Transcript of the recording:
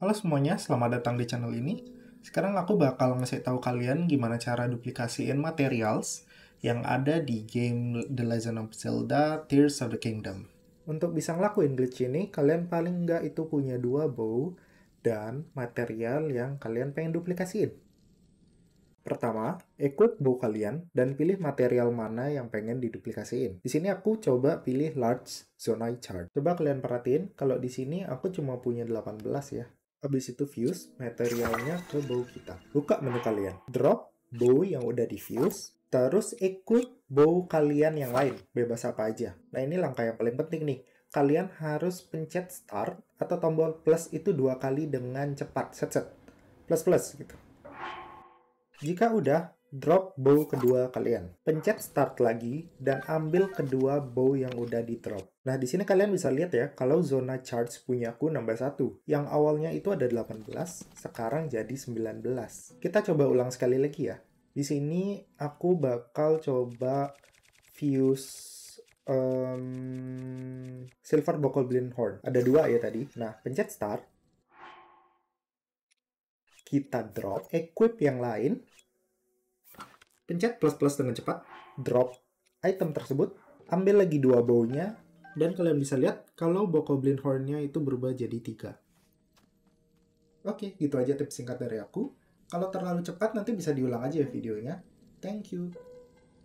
Halo semuanya, selamat datang di channel ini. Sekarang aku bakal ngasih tahu kalian gimana cara duplikasiin materials yang ada di game The Legend of Zelda Tears of the Kingdom. Untuk bisa ngelakuin glitch ini, kalian paling nggak itu punya dua bow dan material yang kalian pengen duplikasiin. Pertama, equip bow kalian dan pilih material mana yang pengen diduplikasiin. Di sini aku coba pilih large zonai chart. Coba kalian perhatiin, kalau di sini aku cuma punya 18 ya. Habis itu fuse materialnya ke bow kita. Buka menu kalian. Drop bow yang udah di fuse. Terus ikut bow kalian yang lain. Bebas apa aja. Nah ini langkah yang paling penting nih. Kalian harus pencet start atau tombol plus itu dua kali dengan cepat. Set set. Plus plus gitu. Jika udah, drop bow kedua kalian. Pencet start lagi dan ambil kedua bow yang udah di drop. Nah, di sini kalian bisa lihat ya, kalau zona charge punyaku nambah 1. Yang awalnya itu ada 18, sekarang jadi 19. Kita coba ulang sekali lagi ya. Di sini aku bakal coba fuse um, silver bokol blind horn. Ada dua ya tadi. Nah, pencet start. Kita drop, equip yang lain, pencet plus plus dengan cepat, drop item tersebut, ambil lagi dua baunya, dan kalian bisa lihat kalau bokoblin goblin hornnya itu berubah jadi tiga. Oke, gitu aja tips singkat dari aku. Kalau terlalu cepat nanti bisa diulang aja ya videonya. Thank you.